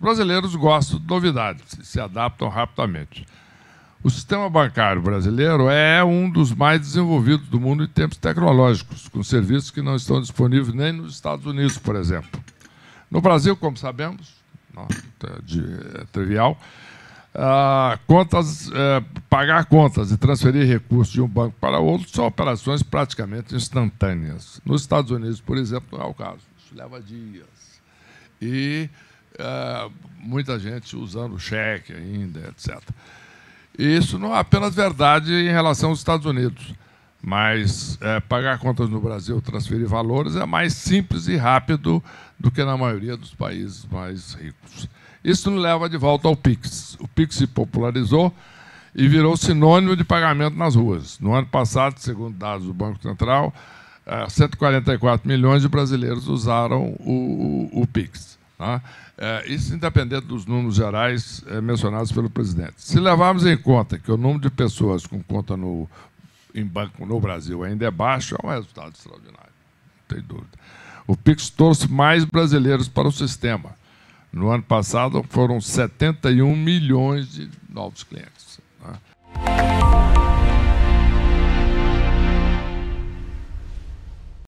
brasileiros gostam de novidades, se adaptam rapidamente. O sistema bancário brasileiro é um dos mais desenvolvidos do mundo em termos tecnológicos, com serviços que não estão disponíveis nem nos Estados Unidos, por exemplo. No Brasil, como sabemos, tá é trivial, ah, contas, é, pagar contas e transferir recursos de um banco para outro são operações praticamente instantâneas. Nos Estados Unidos, por exemplo, não é o caso. Isso leva dias. E ah, muita gente usando cheque ainda, etc. E isso não é apenas verdade em relação aos Estados Unidos, mas eh, pagar contas no Brasil, transferir valores, é mais simples e rápido do que na maioria dos países mais ricos. Isso nos leva de volta ao PIX. O PIX se popularizou e virou sinônimo de pagamento nas ruas. No ano passado, segundo dados do Banco Central, 144 eh, milhões de brasileiros usaram o, o, o PIX. Tá? É, isso independente dos números gerais é, mencionados pelo presidente. Se levarmos em conta que o número de pessoas com conta no, em banco no Brasil ainda é baixo, é um resultado extraordinário, não tem dúvida. O Pix trouxe mais brasileiros para o sistema. No ano passado foram 71 milhões de novos clientes. Né?